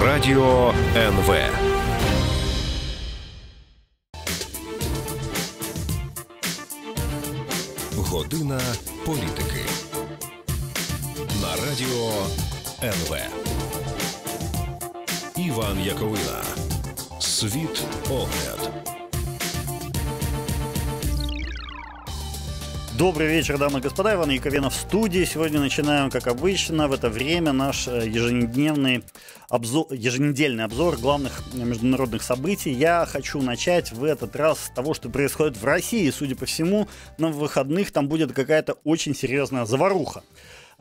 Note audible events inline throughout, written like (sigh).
Радіо НВ. Година політики. На Радіо НВ. Іван Яковина. Світ огляд. Добрый вечер, дамы и господа. Иван Яковина в студии. Сегодня начинаем, как обычно, в это время наш э, ежедневный обзор, еженедельный обзор главных международных событий. Я хочу начать в этот раз с того, что происходит в России. Судя по всему, на выходных там будет какая-то очень серьезная заваруха.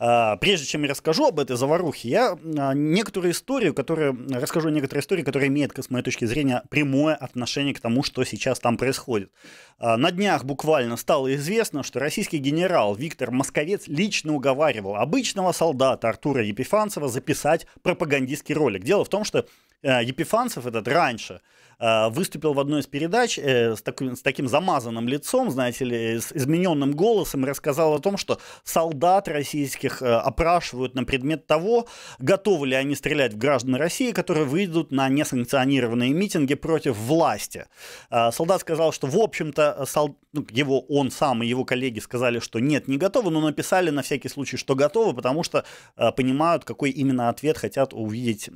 А, прежде чем я расскажу об этой заварухе, я а, некоторую историю, которую расскажу некоторые истории, которая имеет, с моей точки зрения, прямое отношение к тому, что сейчас там происходит. А, на днях буквально стало известно, что российский генерал Виктор Московец лично уговаривал обычного солдата Артура Епифанцева записать пропагандистский ролик. Дело в том, что э, Епифанцев этот раньше – Э, выступил в одной из передач э, с таким, с таким замазанным лицом, знаете ли, с измененным голосом, рассказал о том, что солдат российских э, опрашивают на предмет того, готовы ли они стрелять в граждан России, которые выйдут на несанкционированные митинги против власти. Солдат сказал, что, в общем-то, сол... Ну, его, он сам и его коллеги сказали, что нет, не готовы, но написали на всякий случай, что готовы, потому что понимают, какой именно ответ хотят увидеть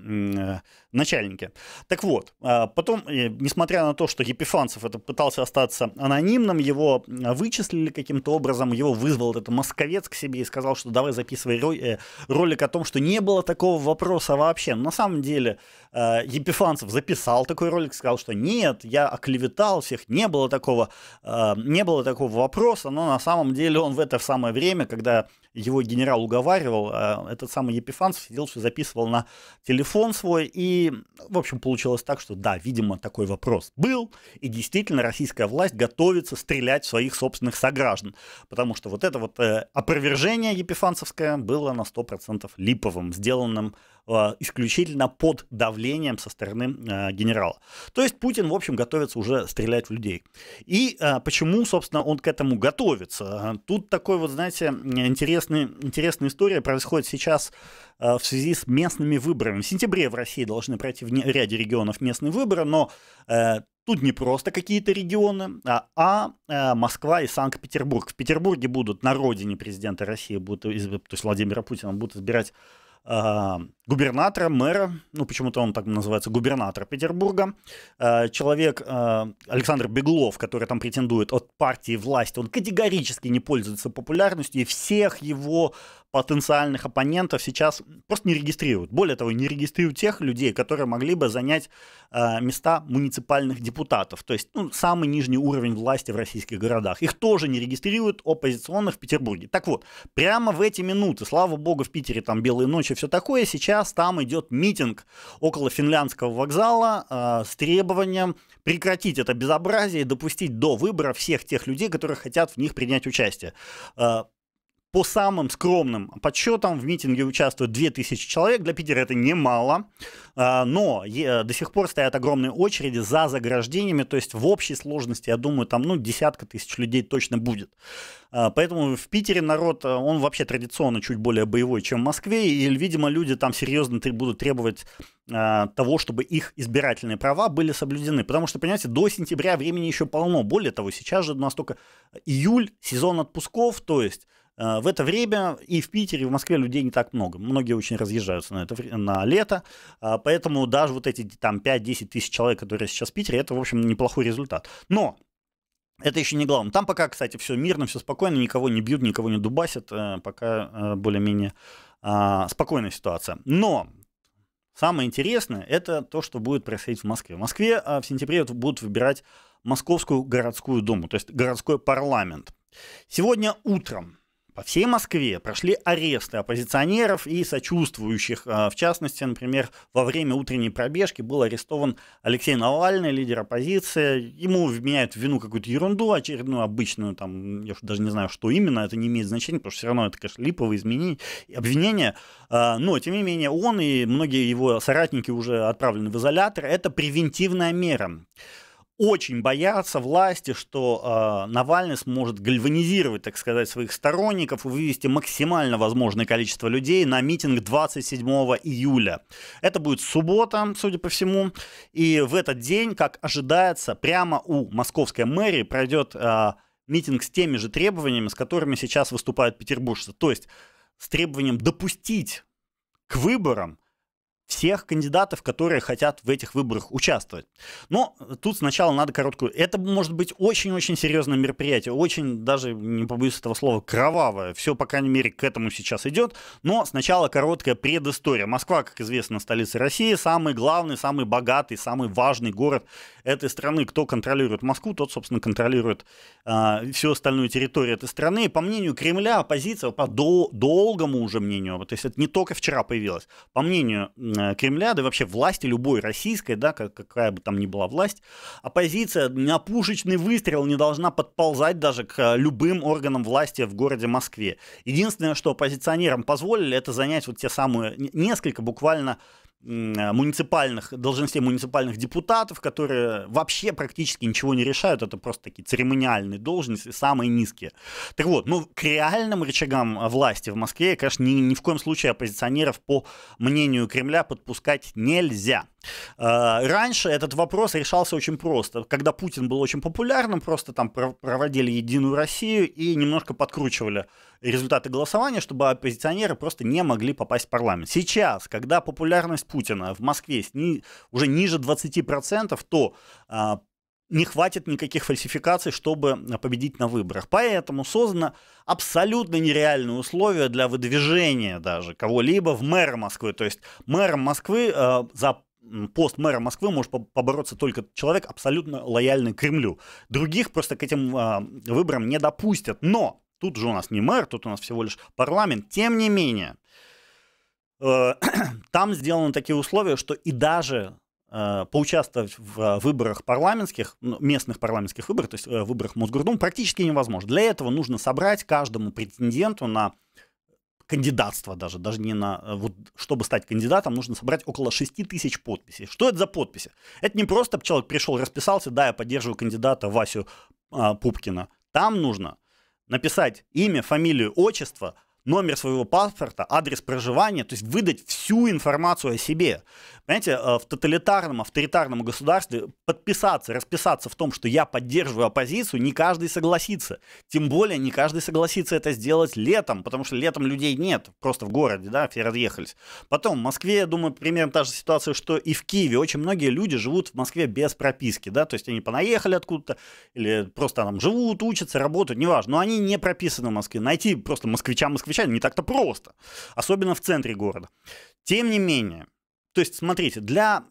начальники. Так вот, потом несмотря на то, что Епифанцев это пытался остаться анонимным, его э, вычислили каким-то образом, его вызвал этот московец к себе и сказал, что давай записывай э, ролик о том, что не было такого вопроса вообще. Но на самом деле э, Епифанцев записал такой ролик, сказал, что нет, я оклеветал всех, не было такого, не было такого вопроса, но на самом деле он в это самое время, когда его генерал уговаривал, а, этот самый Епифанцев сидел, все записывал на телефон свой, и, в общем, получилось так, что да, видимо, такой вопрос был, и действительно российская власть готовится стрелять в своих собственных сограждан, потому что вот это вот э, опровержение епифанцевское было на 100% липовым, сделанным Э, исключительно под давлением со стороны э, генерала. То есть Путин, в общем, готовится уже стрелять в людей. И э, почему, собственно, он к этому готовится? Тут такой вот, знаете, интересный, интересная история происходит сейчас в связи с местными выборами. В сентябре в России должны пройти в ряде регионов местные выборы, но Тут не просто какие-то регионы, а, а Москва и Санкт-Петербург. В Петербурге будут на родине президента России, будут, то есть Владимира Путина, будут избирать губернатора, мэра, ну почему-то он так называется, губернатора Петербурга, э, человек э, Александр Беглов, который там претендует от партии власти, он категорически не пользуется популярностью, и всех его потенциальных оппонентов сейчас просто не регистрируют. Более того, не регистрируют тех людей, которые могли бы занять э, места муниципальных депутатов, то есть ну, самый нижний уровень власти в российских городах. Их тоже не регистрируют оппозиционных в Петербурге. Так вот, прямо в эти минуты, слава богу, в Питере там белые ночи, все такое, сейчас там идет митинг около финляндского вокзала э, с требованием прекратить это безобразие и допустить до выбора всех тех людей, которые хотят в них принять участие. Э, по самым скромным подсчетам в митинге участвуют 2000 человек. Для Питера это немало. А, но до сих пор стоят огромные очереди за заграждениями. То есть в общей сложности, я думаю, там ну, десятка тысяч людей точно будет. А, поэтому в Питере народ, э, он вообще традиционно чуть более боевой, чем в Москве. И, видимо, люди там серьезно будут требовать а, того, чтобы их избирательные права были соблюдены. Потому что, понимаете, до сентября времени еще полно. Более того, сейчас же у нас только июль, сезон отпусков, то есть Э, в это время и в Питере, и в Москве людей не так много. Многие очень разъезжаются на, это, на лето. Э, поэтому даже вот эти там 5-10 тысяч человек, которые сейчас в Питере, это, в общем, неплохой результат. Но это еще не главное. Там пока, кстати, все мирно, все спокойно, никого не бьют, никого не дубасят, э, пока более-менее спокойная ситуация. Но самое интересное – это то, что будет происходить в Москве. В Москве в сентябре будут выбирать Московскую городскую думу, то есть городской парламент. Сегодня утром по всей Москве прошли аресты оппозиционеров и сочувствующих. А, в частности, например, во время утренней пробежки был арестован Алексей Навальный, лидер оппозиции. Ему вменяют в вину какую-то ерунду, очередную обычную, там, я даже не знаю, что именно, это не имеет значения, потому что все равно это, конечно, липовые изменения, обвинения. А, но, тем не менее, он и многие его соратники уже отправлены в изолятор. Это превентивная мера очень боятся власти, что э, Навальный сможет гальванизировать, так сказать, своих сторонников и вывести максимально возможное количество людей на митинг 27 июля. Это будет суббота, судя по всему, и в этот день, как ожидается, прямо у московской мэрии пройдет э, митинг с теми же требованиями, с которыми сейчас выступают петербуржцы, то есть с требованием допустить к выборам всех кандидатов, которые хотят в этих выборах участвовать. Но тут сначала надо короткую... Это может быть очень-очень серьезное мероприятие, очень, даже не побоюсь этого слова, кровавое. Все, по крайней мере, к этому сейчас идет. Но сначала короткая предыстория. Москва, как известно, столица России, самый главный, самый богатый, самый важный город этой страны. Кто контролирует Москву, тот, собственно, контролирует э, всю остальную территорию этой страны. И по мнению Кремля, оппозиция, по дол долгому уже мнению, Вот, то есть это не только вчера появилось, по мнению Кремля, да и вообще власти любой российской, да, какая бы там ни была власть, оппозиция на пушечный выстрел не должна подползать даже к э, любым органам власти в городе Москве. Единственное, что оппозиционерам позволили, это занять вот те самые несколько буквально Э, муниципальных, должностей муниципальных депутатов, которые вообще практически ничего не решают, это просто такие церемониальные должности, самые низкие. Так вот, ну, к реальным рычагам власти в Москве, конечно, ни, ни в коем случае оппозиционеров, по мнению Кремля, подпускать нельзя. А, раньше этот вопрос решался очень просто. Когда Путин был очень популярным, просто там проводили «Единую Россию» и немножко подкручивали результаты голосования, чтобы оппозиционеры просто не могли попасть в парламент. Сейчас, когда популярность Путина в Москве уже ниже 20%, то а, не хватит никаких фальсификаций, чтобы победить на выборах. Поэтому создано абсолютно нереальные условия для выдвижения даже кого-либо в мэра Москвы. То есть мэром Москвы э, за пост мэра Москвы может побороться только человек, абсолютно лояльный Кремлю. Других просто к этим а, выборам не допустят. Но тут же у нас не мэр, тут у нас всего лишь парламент. Тем не менее, э, (clears throat) там сделаны такие условия, что и даже э, поучаствовать в э, выборах парламентских, ну, местных парламентских выборах, то есть выборах Мосгордумы, практически невозможно. Для этого нужно собрать каждому претенденту на кандидатства даже, даже не на... Э, вот, чтобы стать кандидатом, нужно собрать около 6 тысяч подписей. Что это за подписи? Это не просто человек пришел, расписался, да, я поддерживаю кандидата Васю а, Пупкина. Там нужно написать имя, фамилию, отчество, номер своего паспорта, адрес проживания, то есть выдать всю информацию о себе. Понимаете, э, в тоталитарном, авторитарном государстве подписаться, расписаться в том, что я поддерживаю оппозицию, не каждый согласится. Тем более не каждый согласится это сделать летом, потому что летом людей нет, просто в городе, да, все разъехались. Потом в Москве, я думаю, примерно та же ситуация, что и в Киеве. Очень многие люди живут в Москве без прописки, да, то есть они понаехали откуда-то, или просто там живут, учатся, работают, неважно, но они не прописаны в Москве. Найти просто москвича-москвича отвечали, не так-то просто, особенно в центре города. Тем не менее, то есть, смотрите, для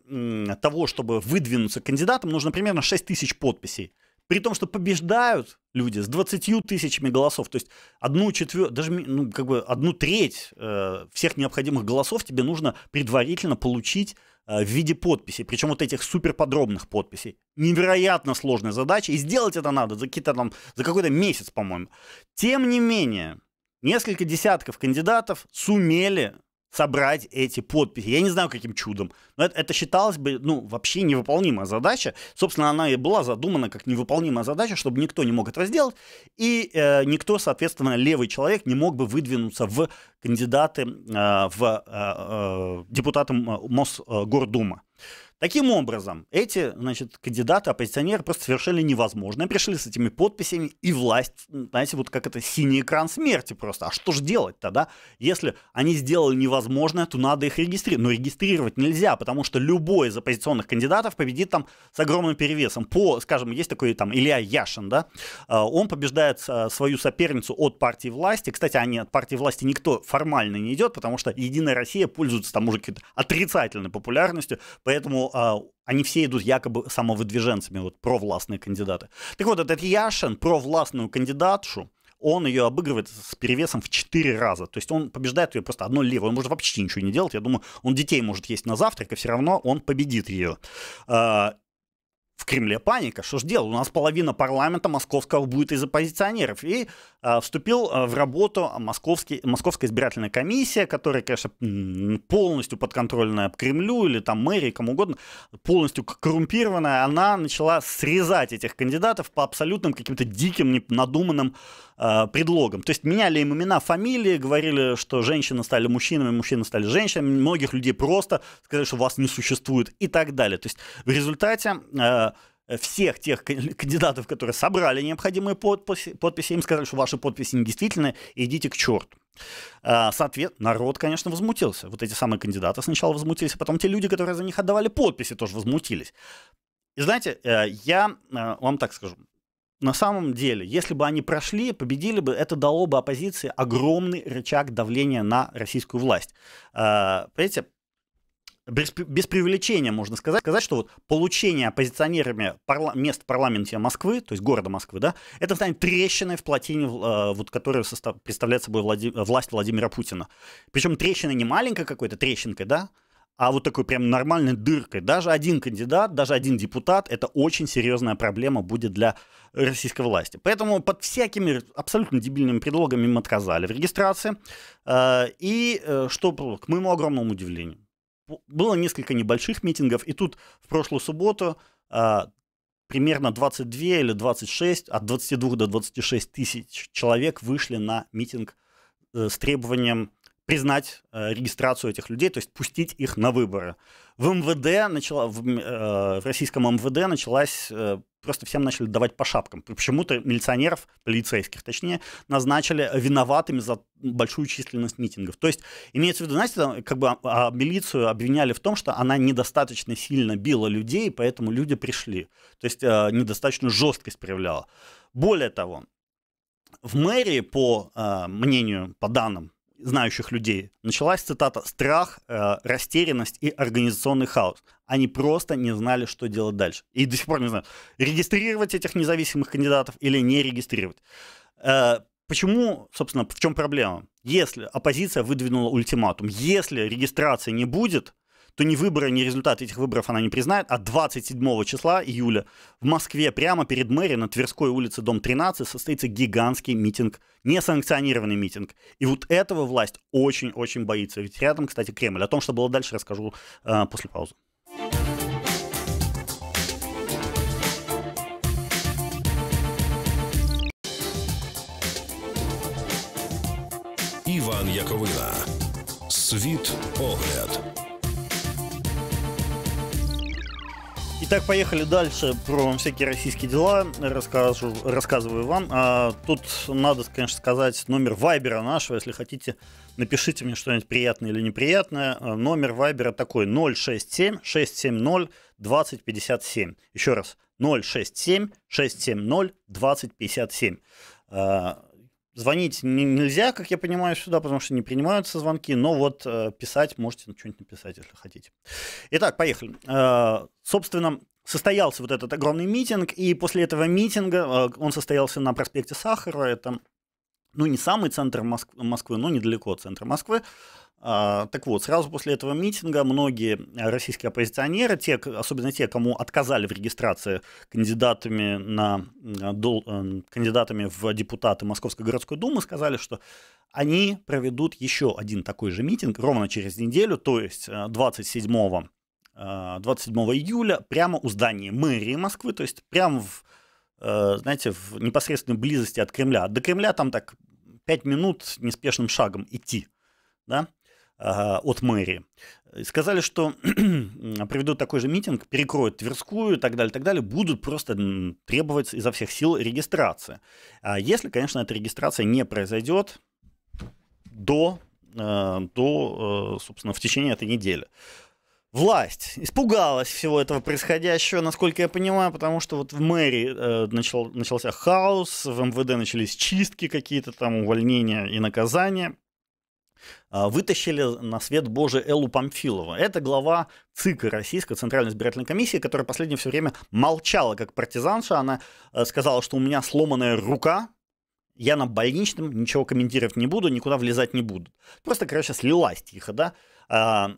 того, чтобы выдвинуться кандидатом, нужно примерно 6 тысяч подписей. При том, что побеждают люди с 20 тысячами голосов, то есть одну четверть, даже ну, как бы одну треть э, всех необходимых голосов тебе нужно предварительно получить э, в виде подписей, причем вот этих суперподробных подписей. Невероятно сложная задача, и сделать это надо за, какие-то, там, за какой-то месяц, по-моему. Тем не менее, несколько десятков кандидатов сумели собрать эти подписи. Я не знаю, каким чудом. Но это, это считалось бы, ну, вообще невыполнимая задача. Собственно, она и была задумана как невыполнимая задача, чтобы никто не мог это сделать. И э, никто, соответственно, левый человек не мог бы выдвинуться в кандидаты э, в э, э, депутаты Мосгордума. Э, Таким образом, эти, значит, кандидаты, оппозиционеры просто совершили невозможное. Пришли с этими подписями, и власть, знаете, вот как это синий экран смерти просто. А что же делать тогда? Если они сделали невозможное, то надо их регистрировать. Но регистрировать нельзя, потому что любой из оппозиционных кандидатов победит там с огромным перевесом. По, скажем, есть такой там Илья Яшин, да, а, он побеждает а, свою соперницу от партии власти. Кстати, они от партии власти никто формально не идет, потому что Единая Россия пользуется там уже как-то отрицательной популярностью, поэтому поэтому ну, а, они все идут якобы самовыдвиженцами, вот провластные кандидаты. Так вот, этот Яшин, провластную кандидатшу, он ее обыгрывает с перевесом в 4 раза. То есть он побеждает ее просто одной левой Он может вообще ничего не делать. Я думаю, он детей может есть на завтрак, и все равно он победит ее. А, в Кремле паника. Что ж делать? У нас половина парламента московского будет из оппозиционеров. И Э, вступил э, в работу московский, Московская избирательная комиссия, которая, конечно, полностью подконтрольная Кремлю или там мэрии, кому угодно, полностью коррумпированная, она начала срезать этих кандидатов по абсолютным каким-то диким, надуманным э, предлогам. То есть меняли им имена, фамилии, говорили, что женщины стали мужчинами, мужчины стали женщинами, многих людей просто сказали, что вас не существует и так далее. То есть в результате э, Э, всех тех (laughs) кандидатов, которые собрали необходимые подписи, подписи им сказали, что ваши подписи недействительны, идите к черту. А, Соответственно, народ, конечно, возмутился. Вот эти самые кандидаты сначала возмутились, а потом те люди, которые за них отдавали подписи, тоже возмутились. И знаете, э, я э, вам так скажу. На самом деле, если бы они прошли, победили бы, это дало бы оппозиции огромный рычаг давления на российскую власть. А, понимаете, без, без преувеличения можно сказать, сказать, что вот получение оппозиционерами парла, мест в парламенте Москвы, то есть города Москвы, да, это станет трещиной в плотине, э, вот, которая состав, представляет собой Влади, власть Владимира Путина. Причем трещина не маленькая какой-то, трещинкой, да, а вот такой прям нормальной дыркой. Даже один кандидат, даже один депутат – это очень серьезная проблема будет для российской власти. Поэтому под всякими абсолютно дебильными предлогами им отказали в регистрации. Э, и э, что, к моему огромному удивлению, было несколько небольших митингов, и тут в прошлую субботу а, примерно 22 или 26, от 22 до 26 тысяч человек вышли на митинг э, с требованием признать э, регистрацию этих людей, то есть пустить их на выборы. В МВД начала, в, э, в российском МВД началась э, просто всем начали давать по шапкам. Почему-то милиционеров, полицейских точнее, назначили виноватыми за большую численность митингов. То есть имеется в виду, знаете, как бы а, а, милицию обвиняли в том, что она недостаточно сильно била людей, поэтому люди пришли. То есть э, недостаточно жесткость проявляла. Более того, в мэрии, по э, мнению, по данным знающих людей. Началась цитата «Страх, э, растерянность и организационный хаос». Они просто не знали, что делать дальше. И до сих пор не знают, регистрировать этих независимых кандидатов или не регистрировать. Э, почему, собственно, в чем проблема? Если оппозиция выдвинула ультиматум, если регистрации не будет, то ни выборы, ни результат этих выборов она не признает, а 27 числа июля в Москве прямо перед мэрией на Тверской улице, дом 13, состоится гигантский митинг, несанкционированный митинг. И вот этого власть очень-очень боится. Ведь рядом, кстати, Кремль. О том, что было дальше, расскажу э, после паузы. Іван Яковина. Світ погляд. Итак, поехали дальше. Про всякие российские дела расскажу, рассказываю вам. А, тут надо, конечно, сказать номер Вайбера нашего. Если хотите, напишите мне что-нибудь приятное или неприятное. А, номер Вайбера такой 067-670-2057. Еще раз. 067-670-2057. Звонить нельзя, как я понимаю, сюда, потому что не принимаются звонки, но вот э, писать можете ну, что-нибудь написать, если хотите. Итак, поехали. Э, собственно, состоялся вот этот огромный митинг, и после этого митинга э, он состоялся на проспекте Сахара, это ну, не самый центр Москвы, Москвы но недалеко от центра Москвы. А, так вот, сразу после этого митинга многие российские оппозиционеры, те, особенно те, кому отказали в регистрации кандидатами, на, э, э, кандидатами в депутаты Московской городской думы, сказали, что они проведут еще один такой же митинг ровно через неделю, то есть 27, э, 27 июля, прямо у здания мэрии Москвы, то есть прямо в Э, знаете, в непосредственной близости от Кремля. До Кремля там так 5 минут неспешным шагом идти, да, э, от мэрии. Сказали, что (clears throat) проведут такой же митинг, перекроют Тверскую и так далее, так далее, будут просто требовать изо всех сил регистрации. А если, конечно, эта регистрация не произойдет до, э, до собственно, в течение этой недели. Власть испугалась всего этого происходящего, насколько я понимаю, потому что вот в мэрии э, начал, начался хаос, в МВД начались чистки какие-то там, увольнения и наказания. Э, вытащили на свет Божий Эллу Памфилова. Это глава ЦИК Российской Центральной избирательной комиссии, которая последнее все время молчала как партизанша. Она э, сказала, что у меня сломанная рука, я на больничном ничего комментировать не буду, никуда влезать не буду. Просто, короче, слилась тихо, да. А,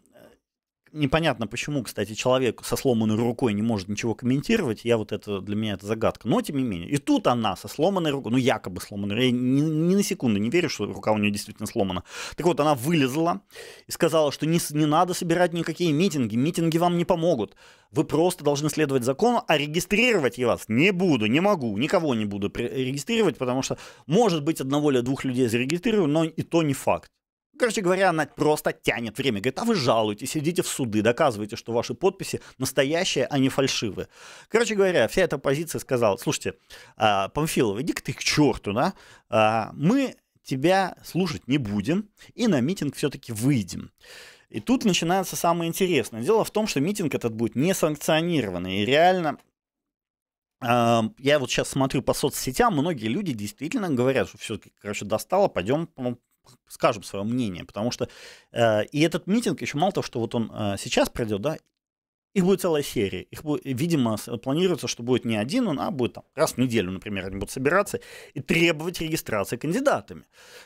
непонятно почему, кстати, человек со сломанной рукой не может ничего комментировать. Я вот это для меня это загадка. Но тем не менее. И тут она со сломанной рукой, ну якобы сломанной, я ни, ни на секунду не верю, что рука у нее действительно сломана. Так вот, она вылезла и сказала, что не, не надо собирать никакие митинги, митинги вам не помогут. Вы просто должны следовать закону, а регистрировать я вас не буду, не могу, никого не буду регистрировать, потому что, может быть, одного или двух людей зарегистрирую, но и то не факт. Короче говоря, она просто тянет время. Говорит, а вы жалуетесь, сидите в суды, доказывайте, что ваши подписи настоящие, а не фальшивые. Короче говоря, вся эта позиция сказала, слушайте, а, Памфилов, иди-ка ты к черту, да? А, мы тебя слушать не будем и на митинг все-таки выйдем. И тут начинается самое интересное. Дело в том, что митинг этот будет несанкционированный. И реально а, я вот сейчас смотрю по соцсетям, многие люди действительно говорят, что все-таки, короче, достало, пойдем скажем свое мнение, потому что э, и этот митинг еще мало того, что вот он э, сейчас пройдет, да, их будет целая серия. Их, будет, видимо, планируется, что будет не один он, а будет там раз в неделю, например, они будут собираться и требовать регистрации кандидатами.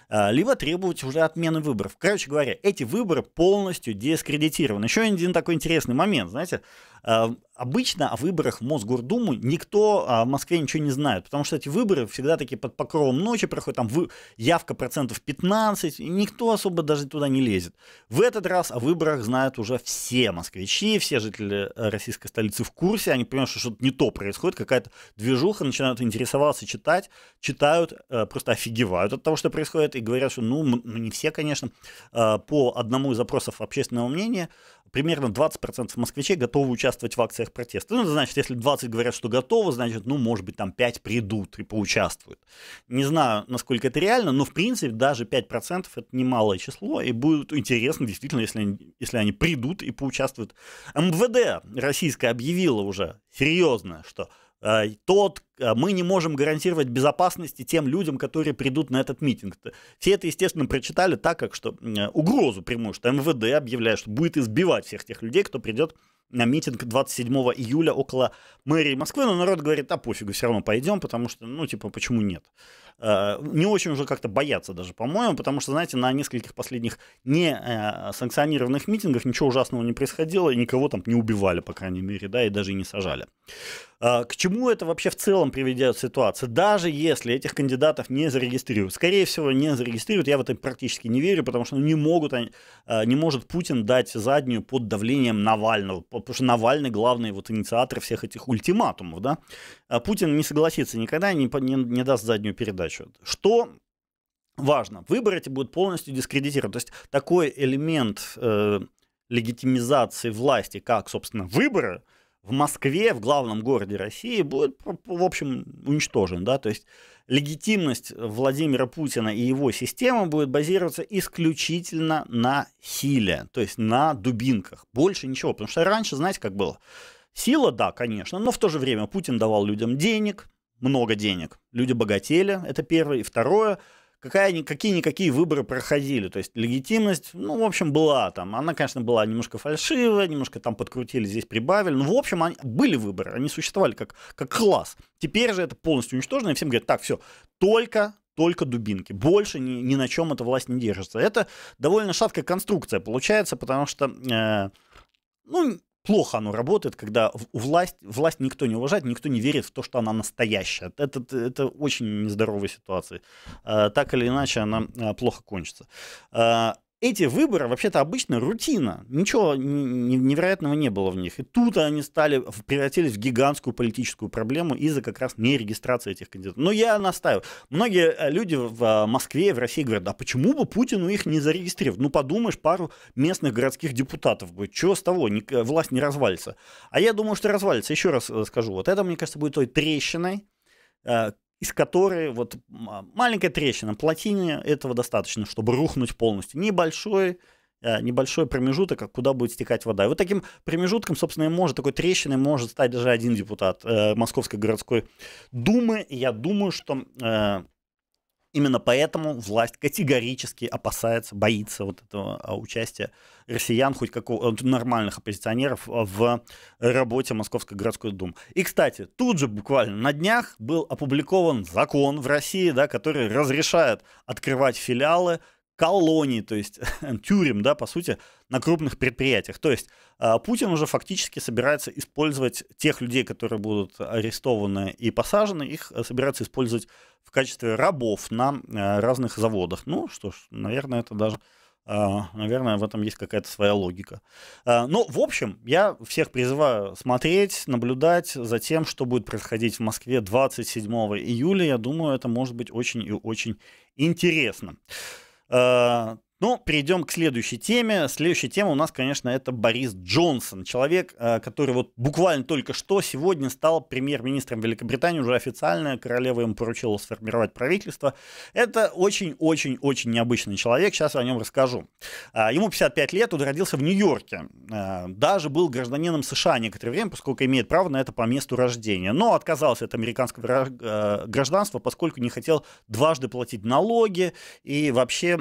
Э, либо требовать уже отмены выборов. Короче говоря, эти выборы полностью дискредитированы. Еще один такой интересный момент, знаете, Эм, обычно о выборах в Мосгордуму никто а, в Москве ничего не знает, потому что эти выборы всегда такие под покровом ночи проходят, там явка процентов 15, никто особо даже туда не лезет. В этот раз о выборах знают уже все москвичи, все жители э, российской столицы в курсе, они понимают, что что-то не то происходит, какая-то движуха, начинают интересоваться, читать, читают, э, просто офигевают от того, что происходит, и говорят, что ну, ну не все, конечно, э, по одному из запросов общественного мнения – примерно 20% москвичей готовы участвовать в акциях протеста. Ну, это значит, если 20 говорят, что готовы, значит, ну, может быть, там 5 придут и поучаствуют. Не знаю, насколько это реально, но, в принципе, даже 5% это немалое число, и будет интересно, действительно, если они, если они придут и поучаствуют. МВД российское объявило уже серьезно, что Э, тот, э, мы не можем гарантировать безопасности тем людям, которые придут на этот митинг. Все это, естественно, прочитали так, как что э, угрозу прямую, что МВД объявляет, что будет избивать всех тех людей, кто придет на митинг 27 июля около мэрии Москвы, но народ говорит, а пофигу, все равно пойдем, потому что, ну, типа, почему нет? Э, не очень уже как-то боятся даже, по-моему, потому что, знаете, на нескольких последних не э, санкционированных митингах ничего ужасного не происходило, и никого там не убивали, по крайней мере, да, и даже и не сажали. Э, к чему это вообще в целом приведет ситуация? Даже если этих кандидатов не зарегистрируют, скорее всего, не зарегистрируют, я в это практически не верю, потому что ну, не могут, не может Путин дать заднюю под давлением Навального, потому что Навальный главный вот инициатор всех этих ультиматумов, да, а Путин не согласится никогда, не, не, не даст заднюю передачу. Что важно, выборы эти будут полностью дискредитированы. То есть такой элемент э, легитимизации власти, как, собственно, выборы, в Москве, в главном городе России, будет, в общем, уничтожен. Да? То есть легитимность Владимира Путина и его системы будет базироваться исключительно на силе, то есть на дубинках. Больше ничего, потому что раньше, знаете, как было – Сила, да, конечно, но в то же время Путин давал людям денег, много денег. Люди богатели, это первое. И второе, какая, какие-никакие выборы проходили. То есть легитимность, ну, в общем, была там. Она, конечно, была немножко фальшивая, немножко там подкрутили, здесь прибавили. Но, ну, в общем, они, были выборы, они существовали как, как класс. Теперь же это полностью уничтожено, и всем говорят, так, все, только только дубинки. Больше ни, ни на чем эта власть не держится. Это довольно шаткая конструкция получается, потому что, э, ну, плохо оно работает, когда власть, власть никто не уважает, никто не верит в то, что она настоящая. Это, это очень нездоровая ситуация. Э, так или иначе, она э, плохо кончится. Э, эти выборы вообще-то обычно рутина. Ничего невероятного не было в них. И тут они стали, превратились в гигантскую политическую проблему из-за как раз нерегистрации этих кандидатов. Но я настаиваю. Многие э, люди в э, Москве, в России говорят, а почему бы Путину их не зарегистрировать? Ну, подумаешь, пару местных городских депутатов будет. Чего с того? Э, власть не развалится. А я думаю, что развалится. Еще раз скажу. Вот это, мне кажется, будет той трещиной, из которой вот маленькая трещина, плотине этого достаточно, чтобы рухнуть полностью. Небольшой, э, небольшой промежуток, а куда будет стекать вода. И вот таким промежутком, собственно, и может, такой трещиной может стать даже один депутат э, Московской городской думы. И я думаю, что э, Именно поэтому власть категорически опасается, боится вот этого а, участия россиян, хоть какого нормальных оппозиционеров а, в работе Московской городской думы. И, кстати, тут же буквально на днях был опубликован закон в России, да, который разрешает открывать филиалы колоний, то есть (laughs) тюрем, да, по сути, на крупных предприятиях. То есть э, Путин уже фактически собирается использовать тех людей, которые будут арестованы и посажены, их э, собирается использовать в качестве рабов на э, разных заводах. Ну что ж, наверное, это даже Наверное, в этом есть какая-то своя логика. Но, ну, в общем, я всех призываю смотреть, наблюдать за тем, что будет происходить в Москве 27 июля. Я думаю, это может быть очень и очень интересно. Ну, перейдем к следующей теме. Следующая тема у нас, конечно, это Борис Джонсон, человек, э, который вот буквально только что сегодня стал премьер-министром Великобритании, уже официально королева ему поручила сформировать правительство. Это очень-очень-очень необычный человек, сейчас о нем расскажу. А, ему 55 лет, он родился в Нью-Йорке, э, даже был гражданином США некоторое время, поскольку имеет право на это по месту рождения, но отказался от американского э, гражданства, поскольку не хотел дважды платить налоги и вообще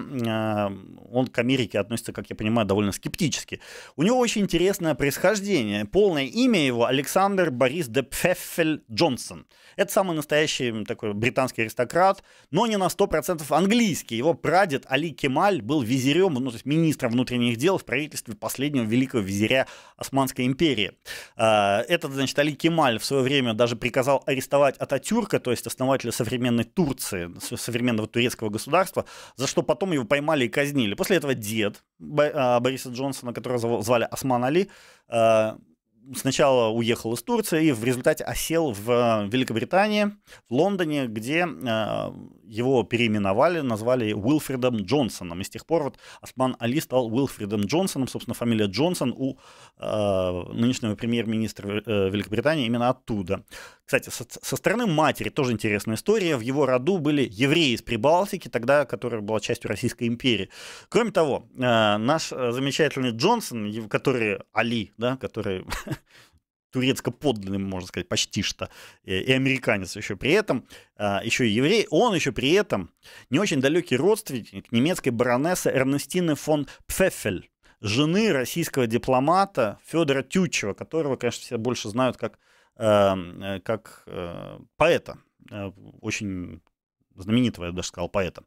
он к Америке относится, как я понимаю, довольно скептически. У него очень интересное происхождение. Полное имя его Александр Борис де Пфеффель Джонсон. Это самый настоящий такой британский аристократ, но не на 100% английский. Его прадед Али Кемаль был визирем, ну, то есть министром внутренних дел в правительстве последнего великого визиря Османской империи. А, этот, значит, Али Кемаль в свое время даже приказал арестовать Ататюрка, то есть основателя современной Турции, современного турецкого государства, за что потом его поймали и казнили. После этого дед а, Бориса Джонсона, которого звали Осман Али, а, сначала уехал из Турции и в результате осел в э, Великобритании, в Лондоне, где э, его переименовали, назвали Уилфредом Джонсоном. И с тех пор вот Осман Али стал Уилфредом Джонсоном. Собственно, фамилия Джонсон у э, нынешнего премьер-министра э, Великобритании именно оттуда. Кстати, со, со стороны матери тоже интересная история. В его роду были евреи из Прибалтики, тогда, которая была частью Российской империи. Кроме того, э, наш замечательный Джонсон, который Али, да, который (laughs) (laughs) турецко-подлинным, можно сказать, почти что, и американец еще при этом, а, еще и еврей, он еще при этом не очень далекий родственник немецкой баронессы Эрнестины фон Пфефель, жены российского дипломата Федора Тютчева, которого, конечно, все больше знают как, эм, э, как э, поэта, э, очень знаменитого, я даже сказал, поэта.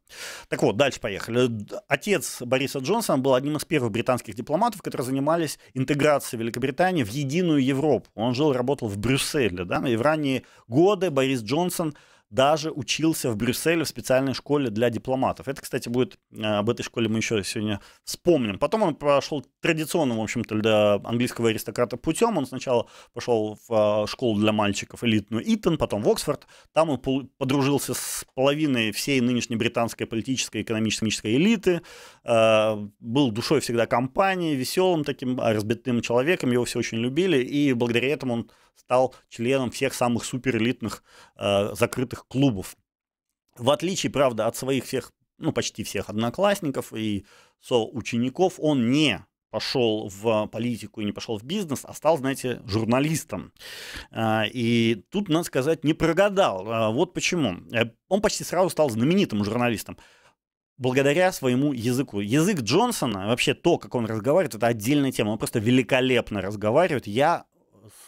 Так вот, дальше поехали. Отец Бориса Джонсона был одним из первых британских дипломатов, которые занимались интеграцией Великобритании в единую Европу. Он жил и работал в Брюсселе. Да? И в ранние годы Борис Джонсон даже учился в Брюсселе в специальной школе для дипломатов. Это, кстати, будет, э, об этой школе мы еще сегодня вспомним. Потом он прошел традиционным, в общем-то, для английского аристократа путем. Он сначала пошел в э, школу для мальчиков элитную Итон, потом в Оксфорд. Там он подружился с половиной всей нынешней британской политической и экономической элиты. Э, был душой всегда компании, веселым таким, разбитым человеком. Его все очень любили, и благодаря этому он стал членом всех самых суперэлитных э, закрытых клубов. В отличие, правда, от своих всех, ну почти всех одноклассников и соучеников, он не пошел в политику и не пошел в бизнес, а стал, знаете, журналистом. Э, и тут, надо сказать, не прогадал. Э, вот почему. Э, он почти сразу стал знаменитым журналистом благодаря своему языку. Язык Джонсона, вообще то, как он разговаривает, это отдельная тема. Он просто великолепно разговаривает. Я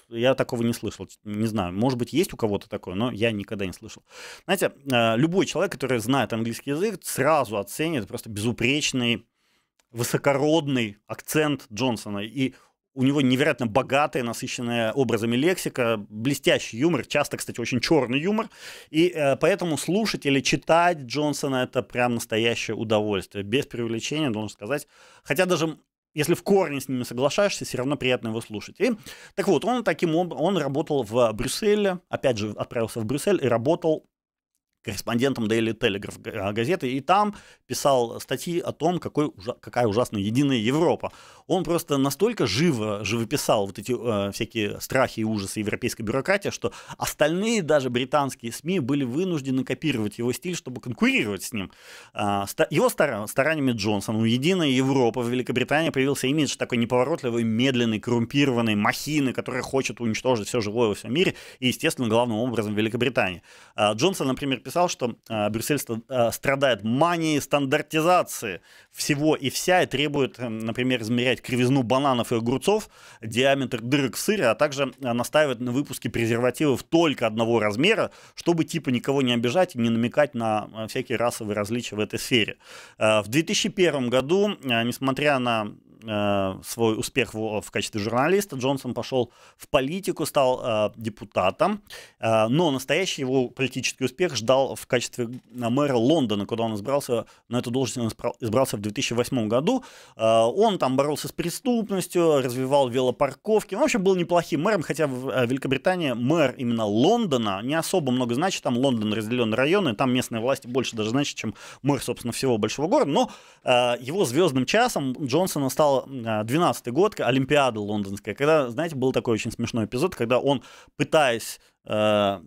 я такого не слышал. Не знаю, может быть, есть у кого-то такое, но я никогда не слышал. Знаете, э, любой человек, который знает английский язык, сразу оценит просто безупречный, высокородный акцент Джонсона. И у него невероятно богатая, насыщенная образами лексика, блестящий юмор, часто, кстати, очень черный юмор. И э, поэтому слушать или читать Джонсона это прям настоящее удовольствие. Без преувеличения, должен сказать. Хотя даже если в корне с ними соглашаешься, все равно приятно его слушать. И, так вот, он таким образом, он работал в Брюсселе, опять же, отправился в Брюссель и работал корреспондентом Daily Telegraph а, газеты, и там писал статьи о том, какой, какая ужасная единая Европа. Он просто настолько живо живописал вот эти э, всякие страхи и ужасы европейской бюрократии, что остальные даже британские СМИ были вынуждены копировать его стиль, чтобы конкурировать с ним. Э, его стар, стараниями Джонсона у единой Европы в Великобритании появился имидж такой неповоротливой, медленной, коррумпированной махины, которая хочет уничтожить все живое во всем мире, и, естественно, главным образом в Великобритании. Э, Джонсон, например, писал писал, что э, Брюссель э, страдает манией стандартизации всего и вся и требует, э, например, измерять кривизну бананов и огурцов, диаметр дырок сыра, а также э, настаивает на выпуске презервативов только одного размера, чтобы типа никого не обижать и не намекать на э, всякие расовые различия в этой сфере. Э, в 2001 году, э, несмотря на Э, свой успех в, в качестве журналиста, Джонсон пошел в политику, стал э, депутатом, э, но настоящий его политический успех ждал в качестве э, мэра Лондона, куда он избрался, на эту должность он избрался в 2008 году. Э, он там боролся с преступностью, развивал велопарковки, он ну, вообще был неплохим мэром, хотя в э, Великобритании мэр именно Лондона не особо много значит, там Лондон разделен на районы, там местные власти больше даже значит, чем мэр, собственно, всего большого города, но э, его звездным часом Джонсона стал а, вспоминал год, Олимпиада лондонская, когда, знаете, был такой очень смешной эпизод, когда он, пытаясь э,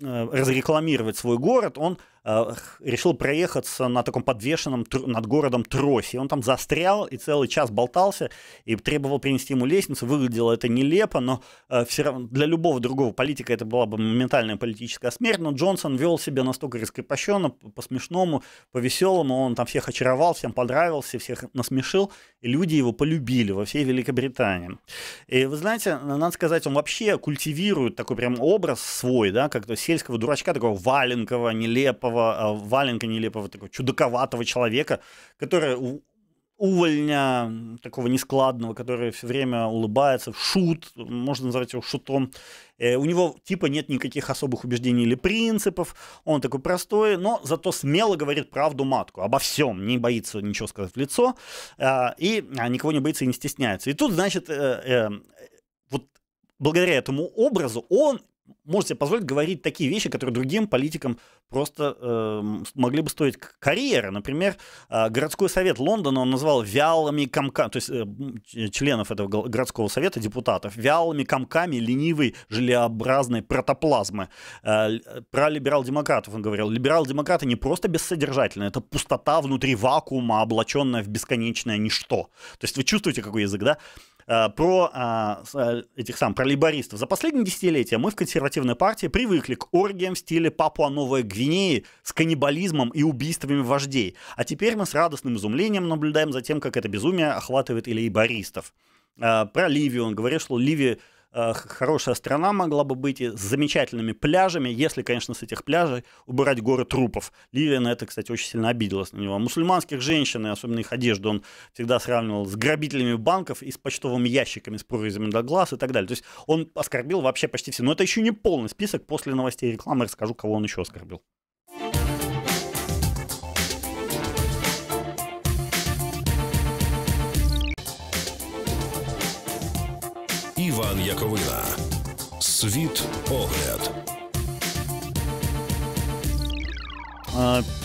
э, разрекламировать свой город, он Э, решил проехаться на таком подвешенном над городом тросе. Он там застрял и целый час болтался и требовал принести ему лестницу. Выглядело это нелепо, но э, все равно для любого другого политика это была бы моментальная политическая смерть. Но Джонсон вел себя настолько раскрепощенно, по-смешному, по-веселому. Он там всех очаровал, всем понравился, всех насмешил. И люди его полюбили во всей Великобритании. И вы знаете, надо сказать, он вообще культивирует такой прям образ свой, да, как-то сельского дурачка, такого валенкого, нелепого, нелепого, э, валенка нелепого, такого чудаковатого человека, который увольня, такого нескладного, который все время улыбается, шут, можно назвать его шутом. Э, у него типа нет никаких особых убеждений или принципов, он такой простой, но зато смело говорит правду матку обо всем, не боится ничего сказать в лицо, э, и а, никого не боится и не стесняется. И тут, значит, эм, вот благодаря этому образу он может себе позволить говорить такие вещи, которые другим политикам просто э, могли бы стоить карьеры. Например, э, городской совет Лондона он назвал вялыми комками, то есть э, членов этого городского совета, депутатов, вялыми комками ленивой желеобразной протоплазмы. Э, э, про либерал-демократов он говорил. Либерал-демократы не просто бессодержательны, это пустота внутри вакуума, облаченная в бесконечное ничто. То есть вы чувствуете, какой язык, да? Э, про а, э, этих сам, про лейбористов. За последние десятилетия мы в консервативной партии привыкли к оргиям в стиле Папуа-Новой Гвинеи с каннибализмом и убийствами вождей. А теперь мы с радостным изумлением наблюдаем за тем, как это безумие охватывает и лейбористов. Э, про Ливию он говорит, что Ливия Э, хорошая страна могла бы быть и с замечательными пляжами, если, конечно, с этих пляжей убирать горы трупов. Ливия на это, кстати, очень сильно обиделась на него. Мусульманских женщин, и особенно их одежду, он всегда сравнивал с грабителями банков и с почтовыми ящиками с прорезями до глаз и так далее. То есть он оскорбил вообще почти все. Но это еще не полный список. После новостей и рекламы расскажу, кого он еще оскорбил. Богдан Яковина. Світ огляд.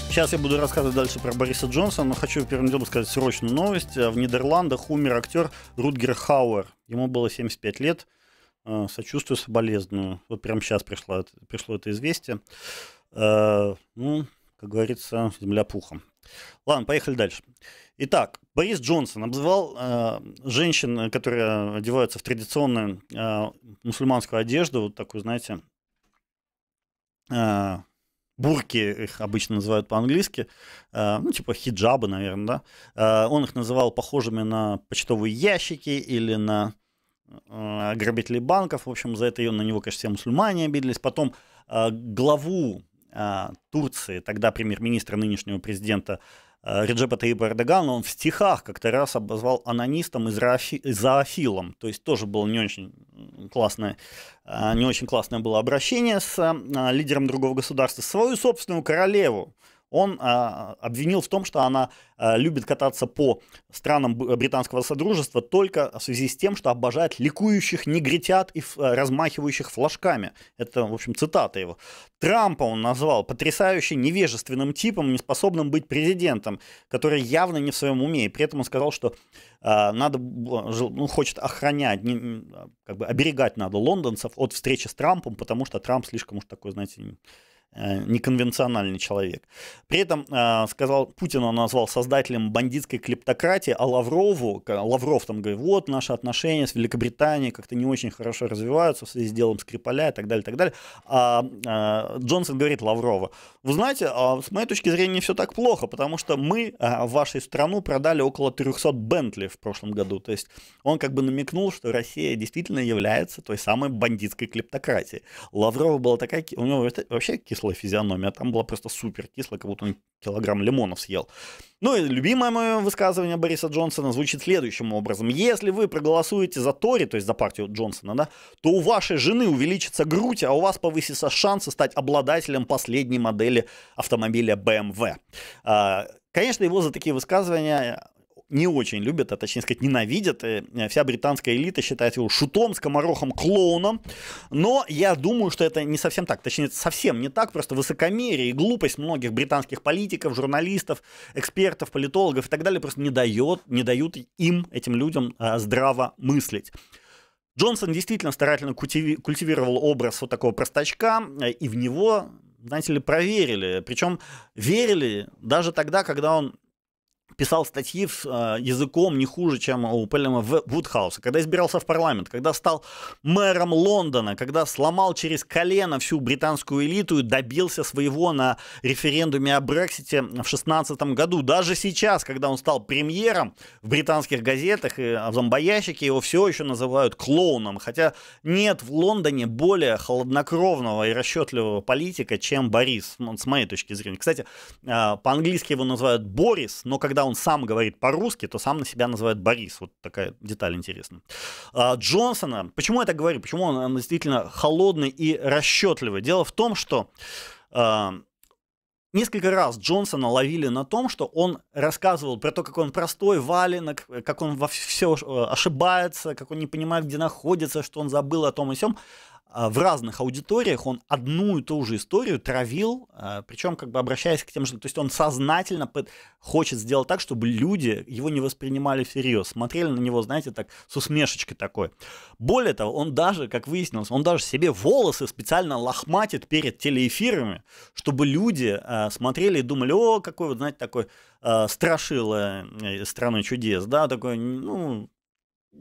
Сейчас а, я буду рассказывать дальше про Бориса Джонсона, но хочу первым делом сказать срочную новость. В Нидерландах умер актер Рудгер Хауэр. Ему было 75 лет. А, сочувствую, соболезную. Вот прямо сейчас пришло, пришло это известие. А, ну, как говорится, земля пухом. Ладно, поехали дальше. Итак, Борис Джонсон обзывал э, женщин, э, которые одеваются в традиционную э, мусульманскую одежду, вот такую, знаете, э, бурки их обычно называют по-английски, э, ну типа хиджабы, наверное, да. Э, он их называл похожими на почтовые ящики или на э, грабителей банков. В общем, за это ее на него, конечно, все мусульмане обиделись. Потом э, главу а, Турции, тогда премьер-министра нынешнего президента а, Реджепа Таипа Эрдогана, он в стихах как-то раз обозвал анонистом и зоофилом. То есть тоже было не очень классное, а, не очень классное было обращение с лидером другого государства. Свою собственную королеву он а, обвинил в том, что она а, любит кататься по странам британского содружества только в связи с тем, что обожает ликующих негритят и а, размахивающих флажками. Это, в общем, цитата его. Трампа он назвал потрясающе невежественным типом, неспособным быть президентом, который явно не в своем уме. И при этом он сказал, что а, надо, ну, хочет охранять, не, как бы оберегать надо лондонцев от встречи с Трампом, потому что Трамп слишком уж такой, знаете, Э, неконвенциональный человек. При этом э, сказал, Путин он назвал создателем бандитской клептократии, а Лаврову, Лавров там говорит, вот наши отношения с Великобританией как-то не очень хорошо развиваются в связи с делом Скрипаля и так далее, и так далее. А э, Джонсон говорит Лаврову, вы знаете, а, с моей точки зрения все так плохо, потому что мы вашей страну продали около 300 Бентли в прошлом году. То есть он как бы намекнул, что Россия действительно является той самой бандитской клептократией. Лаврова была такая, у него вообще кислая физиономия, а там была просто супер кислая, как будто он килограмм лимонов съел. Ну и любимое мое высказывание Бориса Джонсона звучит следующим образом. Если вы проголосуете за Тори, то есть за партию Джонсона, да, то у вашей жены увеличится грудь, а у вас повысится шансы стать обладателем последней модели автомобиля BMW. Эм а, конечно, его за такие высказывания не очень любят, а точнее сказать, ненавидят. Э, вся британская элита считает его шутом, скоморохом, клоуном. Но я думаю, что это не совсем так. Точнее, совсем не так. Просто высокомерие и глупость многих британских политиков, журналистов, экспертов, политологов и так далее просто не, дает, не дают им, этим людям, э, здраво мыслить. Джонсон действительно старательно культивировал образ вот такого простачка, э, и в него, знаете ли, проверили. Причем верили даже тогда, когда он писал статьи с э, языком не хуже, чем у Пелема Вудхауса, когда избирался в парламент, когда стал мэром Лондона, когда сломал через колено всю британскую элиту и добился своего на референдуме о Брексите в 2016 году. Даже сейчас, когда он стал премьером, в британских газетах и в зомбоящике его все еще называют клоуном, хотя нет в Лондоне более холоднокровного и расчетливого политика, чем Борис, ну, с моей точки зрения. Кстати, э, по-английски его называют Борис, но когда он сам говорит по-русски, то сам на себя называет Борис. Вот такая деталь интересная. А, Джонсона, почему я так говорю, почему он действительно холодный и расчетливый? Дело в том, что а, Несколько раз Джонсона ловили на том, что он рассказывал про то, как он простой, валенок, как он во все э, ошибается, как он не понимает, где находится, что он забыл о том и сём. Э, в разных аудиториях он одну и ту же историю травил, э, причем как бы обращаясь к тем же, то есть он сознательно под, хочет сделать так, чтобы люди его не воспринимали всерьез, смотрели на него, знаете, так с усмешечкой такой. Более того, он даже, как выяснилось, он даже себе волосы специально лохматит перед телеэфирами, чтобы люди э, смотрели и думали, о, какой вот, знаете, такой страшило страны чудес, да, такой, ну,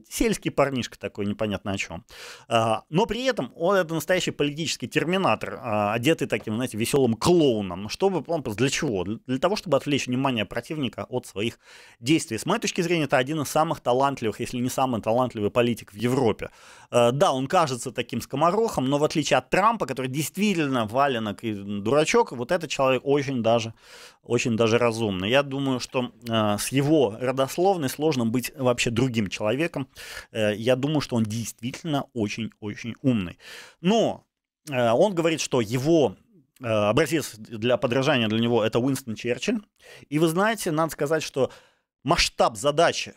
сельский парнишка такой, непонятно о чем. А, но при этом он это настоящий политический терминатор, а, одетый таким, знаете, веселым клоуном. Чтобы, для чего? Для того, чтобы отвлечь внимание противника от своих действий. С моей точки зрения, это один из самых талантливых, если не самый талантливый политик в Европе. А, да, он кажется таким скоморохом, но в отличие от Трампа, который действительно валенок и дурачок, вот этот человек очень даже очень даже разумно. Я думаю, что э, с его родословной сложно быть вообще другим человеком. Э, я думаю, что он действительно очень-очень умный. Но э, он говорит, что его э, образец для подражания для него это Уинстон Черчилль. И вы знаете, надо сказать, что масштаб задачи,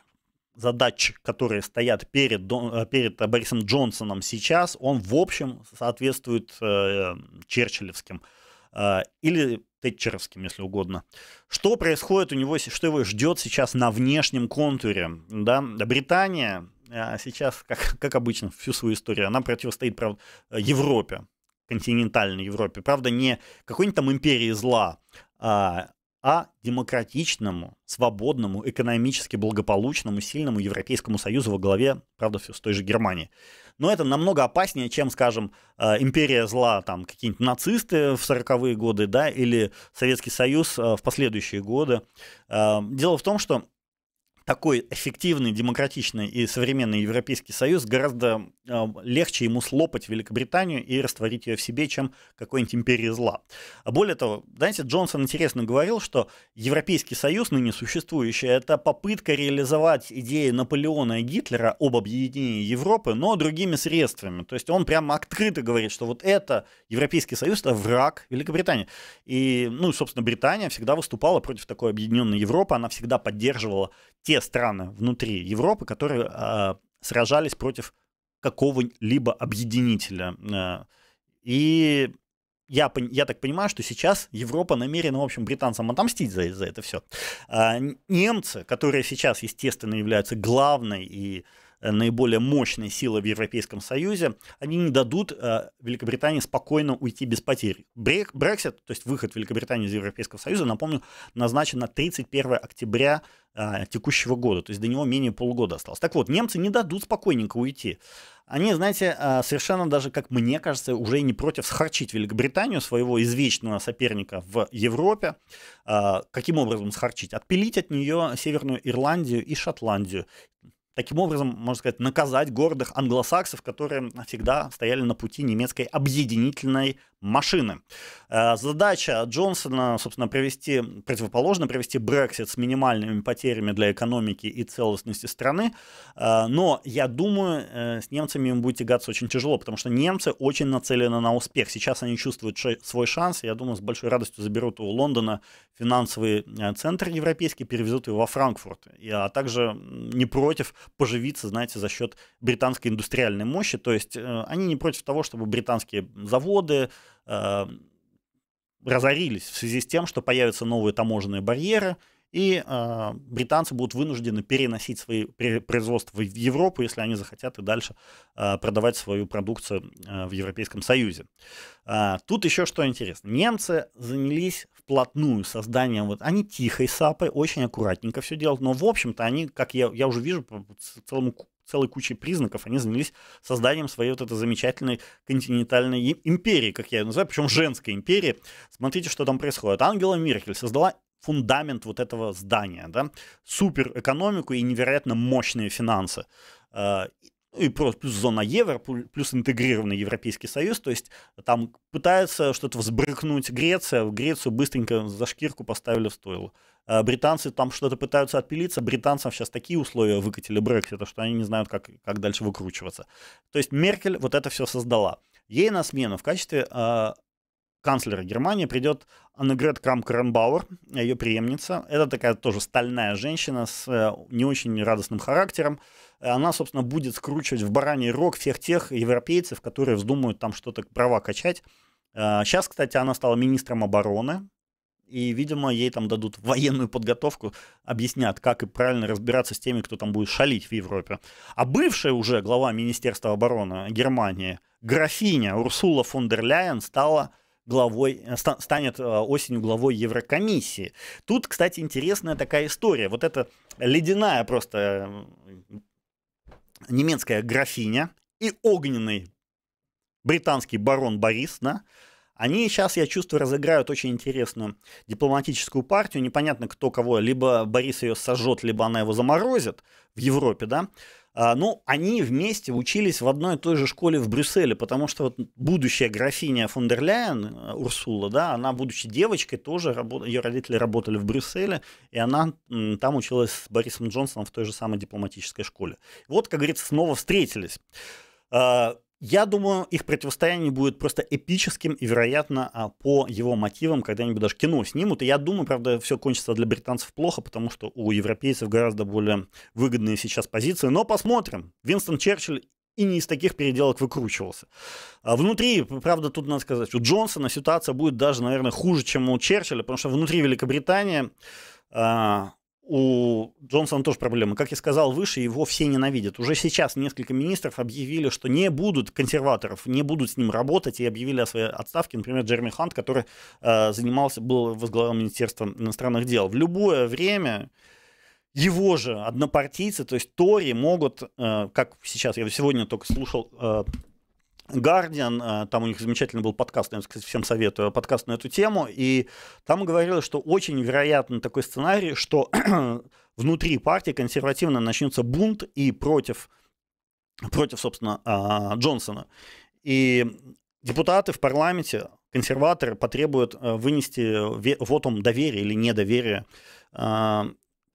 задач, которые стоят перед, э, перед Борисом Джонсоном сейчас, он в общем соответствует э, черчиллевским. Э, или тетчеровским, если угодно. Что происходит у него, что его ждет сейчас на внешнем контуре? Да? Британия а, сейчас, как, как обычно, всю свою историю, она противостоит правда, э, Европе, континентальной Европе. Правда, не какой-нибудь там империи зла, а а демократичному, свободному, экономически благополучному, сильному Европейскому Союзу во главе, правда, все с той же Германии. Но это намного опаснее, чем, скажем, э, империя зла, там, какие-нибудь нацисты в 40-е годы, да, или Советский Союз э, в последующие годы. Э, дело в том, что такой эффективный, демократичный и современный Европейский Союз, гораздо а, легче ему слопать Великобританию и растворить ее в себе, чем какой-нибудь империи зла. А более того, знаете, Джонсон интересно говорил, что Европейский Союз, ныне существующий, это попытка реализовать идеи Наполеона и Гитлера об объединении Европы, но другими средствами. То есть он прямо открыто говорит, что вот это Европейский Союз, это враг Великобритании. И, ну, собственно, Британия всегда выступала против такой объединенной Европы, она всегда поддерживала те страны внутри Европы, которые э, сражались против какого-либо объединителя. Э. и я, я так понимаю, что сейчас Европа намерена, в общем, британцам отомстить за, за это все. А, немцы, которые сейчас, естественно, являются главной и Э, наиболее мощная сила в Европейском Союзе, они не дадут э, Великобритании спокойно уйти без потерь. Брексит, то есть выход Великобритании из Европейского Союза, напомню, назначен на 31 октября э, текущего года, то есть до него менее полугода осталось. Так вот, немцы не дадут спокойненько уйти. Они, знаете, совершенно даже, как мне кажется, уже не против схарчить Великобританию, своего извечного соперника в Европе. Каким образом схарчить? Отпилить от нее Северную Ирландию и Шотландию таким образом, можно сказать, наказать гордых англосаксов, которые всегда стояли на пути немецкой объединительной машины. Э, задача Джонсона, собственно, провести противоположно, провести Брексит с минимальными потерями для экономики и целостности страны. Э, но, я думаю, э, с немцами им будет тягаться очень тяжело, потому что немцы очень нацелены на успех. Сейчас они чувствуют свой шанс, и, я думаю, с большой радостью заберут у Лондона финансовый центр европейский, перевезут его во Франкфурт, а также не против поживиться, знаете, за счет британской индустриальной мощи. То есть они не против того, чтобы британские заводы, Э, разорились в связи с тем, что появятся новые таможенные барьеры, и э, британцы будут вынуждены переносить свои производства в Европу, если они захотят и дальше э, продавать свою продукцию э, в Европейском Союзе. Э, тут еще что интересно. Немцы занялись вплотную созданием, вот они тихой сапой, очень аккуратненько все делают, но в общем-то они, как я, я уже вижу, по целому целой кучей признаков, они занялись созданием своей вот этой замечательной континентальной империи, как я ее называю, причем женской империи. Смотрите, что там происходит. Ангела Меркель создала фундамент вот этого здания, да, супер экономику и невероятно мощные финансы а, и просто плюс зона евро, плюс интегрированный Европейский Союз, то есть там пытается что-то взбрыкнуть Греция, Грецию быстренько за шкирку поставили в стойло. А британцы там что-то пытаются отпилиться. Британцам сейчас такие условия выкатили Брексита, что они не знают, как, как дальше выкручиваться. То есть Меркель вот это все создала. Ей на смену в качестве э, канцлера Германии придет Аннегрет Крамп-Каренбауэр, ее преемница. Это такая тоже стальная женщина с э, не очень радостным характером. Она, собственно, будет скручивать в бараний рог всех тех европейцев, которые вздумают там что-то права качать. Э, а, сейчас, кстати, она стала министром обороны и, видимо, ей там дадут военную подготовку, объяснят, как и правильно разбираться с теми, кто там будет шалить в Европе. А бывшая уже глава Министерства обороны Германии, графиня Урсула фон дер Ляйен, стала главой, э, станет э, осенью главой Еврокомиссии. Тут, кстати, интересная такая история. Вот эта ледяная просто э, немецкая графиня и огненный британский барон Борис, да, они сейчас, я чувствую, разыграют очень интересную дипломатическую партию. Непонятно, кто кого. Либо Борис ее сожжет, либо она его заморозит в Европе, да. А, ну, они вместе учились в одной и той же школе в Брюсселе, потому что вот будущая графиня фон дер Ляйен, э, Урсула, да, она, будучи девочкой, тоже, работ... ее родители работали в Брюсселе, и она там училась с Борисом Джонсоном в той же самой дипломатической школе. Вот, как говорится, снова встретились. А, я думаю, их противостояние будет просто эпическим, и, вероятно, а, по его мотивам когда-нибудь даже кино снимут. И я думаю, правда, все кончится для британцев плохо, потому что у европейцев гораздо более выгодные сейчас позиции. Но посмотрим. Винстон Черчилль и не из таких переделок выкручивался. А внутри, правда, тут надо сказать, у Джонсона ситуация будет даже, наверное, хуже, чем у Черчилля, потому что внутри Великобритании а, у Джонсона тоже проблемы. Как я сказал выше, его все ненавидят. Уже сейчас несколько министров объявили, что не будут консерваторов, не будут с ним работать, и объявили о своей отставке. Например, Джерми Хант, который э, занимался, был возглавил Министерство иностранных дел. В любое время его же однопартийцы, то есть Тори, могут, э, как сейчас, я сегодня только слушал э, Guardian, э, там у них замечательный был подкаст, я, кстати, всем советую, э, подкаст на эту тему, и там говорилось, что очень вероятно такой сценарий, что (clears throat) внутри партии консервативно начнется бунт и против, против собственно, а, Джонсона. И депутаты в парламенте, консерваторы потребуют э, вынести вотом доверия или недоверия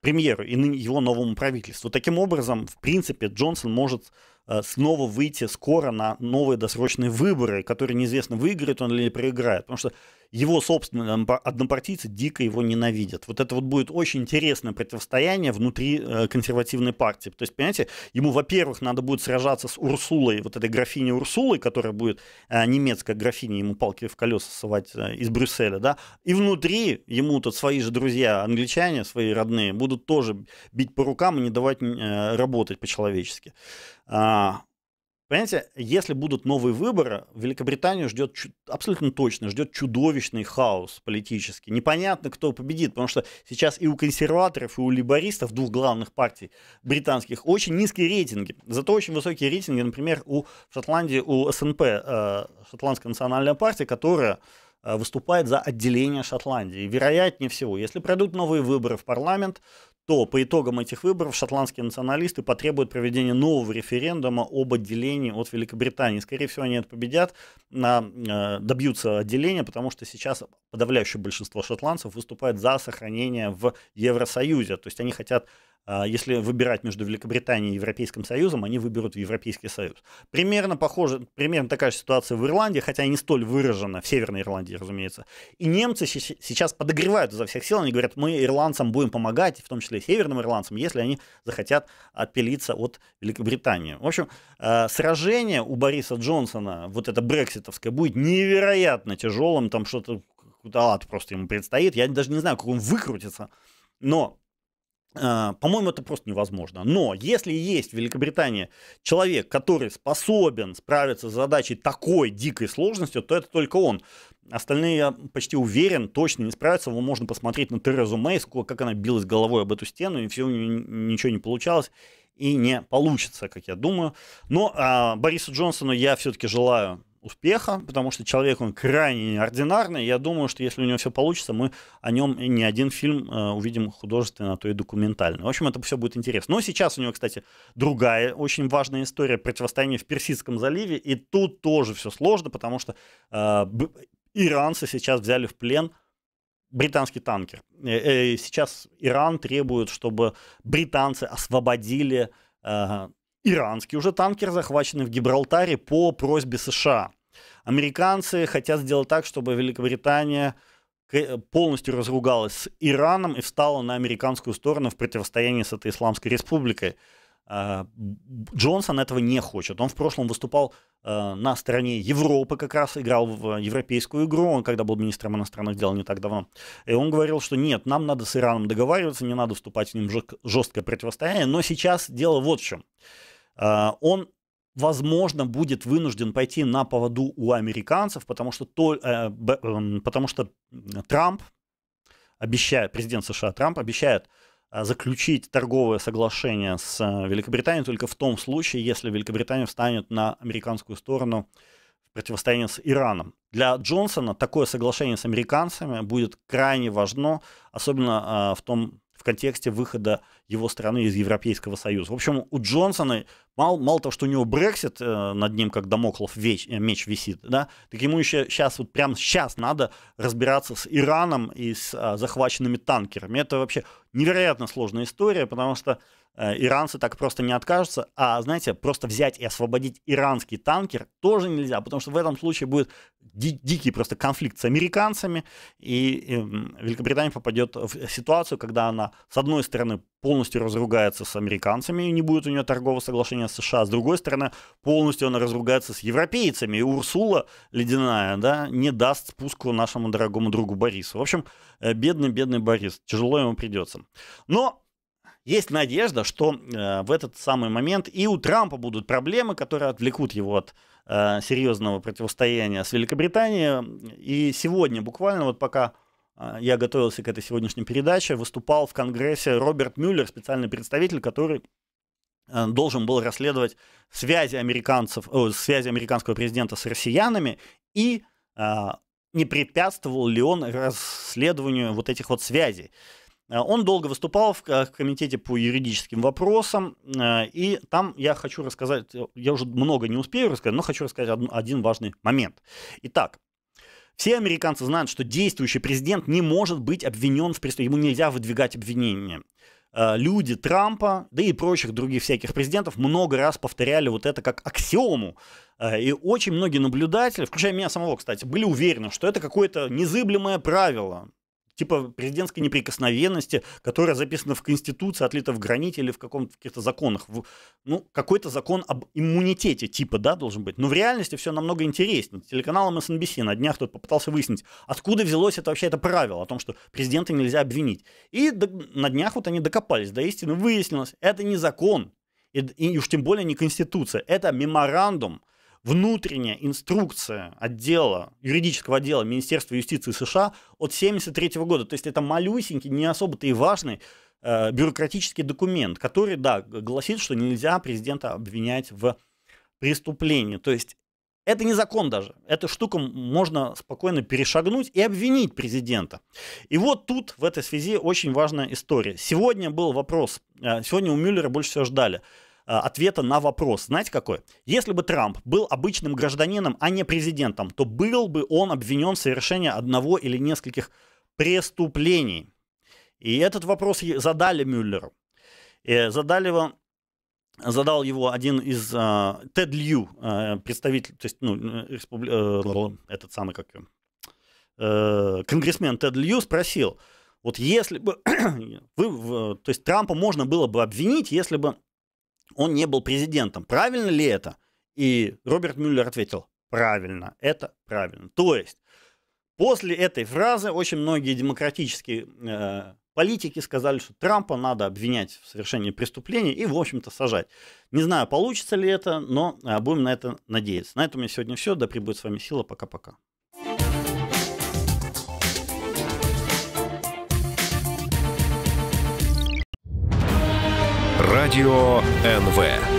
премьеру и его новому правительству. Таким образом, в принципе, Джонсон может Э, снова выйти скоро на новые досрочные выборы, которые неизвестно, выиграет он или проиграет. Потому что его собственные однопартийцы дико его ненавидят. Вот это вот будет очень интересное противостояние внутри э, консервативной партии. То есть, понимаете, ему, во-первых, надо будет сражаться с Урсулой, вот этой графиней Урсулой, которая будет э, немецкая графиня, ему палки в колеса совать э, из Брюсселя, да, и внутри ему тут свои же друзья, англичане, свои родные, будут тоже бить по рукам и не давать работать по-человечески. А, Понимаете, если будут новые выборы, Великобританию ждет абсолютно точно, ждет чудовищный хаос политический. Непонятно, кто победит, потому что сейчас и у консерваторов, и у либористов, двух главных партий британских, очень низкие рейтинги. Зато очень высокие рейтинги, например, у в Шотландии, у СНП, э, Шотландская национальная партия, которая э, выступает за отделение Шотландии. вероятнее всего, если пройдут новые выборы в парламент, то по итогам этих выборов шотландские националисты потребуют проведения нового референдума об отделении от Великобритании. Скорее всего, они это победят, э, добьются отделения, потому что сейчас подавляющее большинство шотландцев выступает за сохранение в Евросоюзе. То есть они хотят а, если выбирать между Великобританией и Европейским Союзом, они выберут Европейский Союз. Примерно похоже, примерно такая же ситуация в Ирландии, хотя не столь выражена, в Северной Ирландии, разумеется. И немцы сейчас подогревают изо всех сил, они говорят, мы ирландцам будем помогать, в том числе северным ирландцам, если они захотят отпилиться от Великобритании. В общем, а, сражение у Бориса Джонсона, вот это брекситовское, будет невероятно тяжелым, там что-то, куда просто ему предстоит, я даже не знаю, как он выкрутится, но а, по-моему, это просто невозможно. Но если есть в Великобритании человек, который способен справиться с задачей такой дикой сложностью, то это только он. Остальные, я почти уверен, точно не справятся. Его можно посмотреть на Терезу Мэй, как она билась головой об эту стену, и все ничего не получалось и не получится, как я думаю. Но а, Борису Джонсону я все-таки желаю успеха, потому что человек он крайне неординарный. Я думаю, что если у него все получится, мы о нем не один фильм э, увидим художественный, а то и документальный. В общем, это все будет интересно. Но ну, сейчас у него, кстати, другая очень важная история противостояние в Персидском заливе. И тут тоже все сложно, потому что э, иранцы сейчас взяли в плен британский танкер. Э, э, сейчас Иран требует, чтобы британцы освободили э, Иранский уже танкер, захваченный в Гибралтаре по просьбе США. Американцы хотят сделать так, чтобы Великобритания э, полностью разругалась с Ираном и встала на американскую сторону в противостоянии с этой Исламской республикой. А, Джонсон этого не хочет. Он в прошлом выступал э, на стороне Европы, как раз играл в э, европейскую игру, он когда был министром иностранных дел не так давно. И он говорил, что нет, нам надо с Ираном договариваться, не надо вступать с ним в жесткое противостояние. Но сейчас дело вот в чем. А, он возможно, будет вынужден пойти на поводу у американцев, потому что, то, э, эм, потому что Трамп обещает, президент США Трамп обещает а, заключить торговое соглашение с э, Великобританией только в том случае, если Великобритания встанет на американскую сторону в противостоянии с Ираном. Для Джонсона такое соглашение с американцами будет крайне важно, особенно а, в том в контексте выхода его страны из Европейского Союза. В общем, у Джонсона, мало, мало того, что у него Брексит э, над ним, как Дамоклов веч, э, меч висит, да, так ему еще сейчас, вот прямо сейчас надо разбираться с Ираном и с э, захваченными танкерами. Это вообще невероятно сложная история, потому что Э, иранцы так просто не откажутся, а, знаете, просто взять и освободить иранский танкер тоже нельзя, потому что в этом случае будет ди- дикий просто конфликт с американцами, и, и эм, Великобритания попадет в ситуацию, когда она, с одной стороны, полностью разругается с американцами, и не будет у нее торгового соглашения с США, с другой стороны, полностью она разругается с европейцами, и Урсула ледяная, да, не даст спуску нашему дорогому другу Борису. В общем, бедный-бедный э, Борис, тяжело ему придется. Но есть надежда, что э, в этот самый момент и у Трампа будут проблемы, которые отвлекут его от э, серьезного противостояния с Великобританией. И сегодня буквально, вот пока э, я готовился к этой сегодняшней передаче, выступал в Конгрессе Роберт Мюллер, специальный представитель, который э, должен был расследовать связи американцев, о, связи американского президента с россиянами и э, не препятствовал ли он расследованию вот этих вот связей. Э, он долго выступал э, в комитете по юридическим вопросам, э, и там я хочу рассказать, я уже много не успею рассказать, но хочу рассказать один важный момент. Итак, все американцы знают, что действующий президент не может быть обвинен в преступлении, ему нельзя выдвигать обвинения. Люди Трампа, да и прочих других всяких президентов много раз повторяли вот это как аксиому. И очень многие наблюдатели, включая меня самого, кстати, были уверены, что это какое-то незыблемое правило типа президентской неприкосновенности, которая записана в Конституции, отлита в граните или в, каком, в каких-то законах. В, ну, какой-то закон об иммунитете типа, да, должен быть. Но в реальности все намного интереснее. Телеканалом СНБС на днях кто-то попытался выяснить, откуда взялось это вообще это правило о том, что президента нельзя обвинить. И до, на днях вот они докопались до истины, выяснилось, это не закон, и, и уж тем более не Конституция, это меморандум, внутренняя инструкция отдела, юридического отдела Министерства юстиции США от 1973 года. То есть это малюсенький, не особо-то и важный э, бюрократический документ, который, да, гласит, что нельзя президента обвинять в преступлении. То есть это не закон даже. Эту штуку можно спокойно перешагнуть и обвинить президента. И вот тут в этой связи очень важная история. Сегодня был вопрос, э, сегодня у Мюллера больше всего ждали. Э, ответа на вопрос. Знаете какой? Если бы Трамп был обычным гражданином, а не президентом, то был бы он обвинен в совершении одного или нескольких преступлений. И этот вопрос задали Мюллеру. Задали его задал его один из э, Тед Лью, э, представитель, то есть, ну, э, республи... э, этот самый, как э, конгрессмен Тед Лью спросил, вот если бы, (clears throat) вы, то есть Трампа можно было бы обвинить, если бы он не был президентом. Правильно ли это? И Роберт Мюллер ответил, правильно, это правильно. То есть после этой фразы очень многие демократические э, политики сказали, что Трампа надо обвинять в совершении преступлений и, в общем-то, сажать. Не знаю, получится ли это, но э, будем на это надеяться. На этом у меня сегодня все. Да прибудет с вами сила. Пока-пока. Радио НВ.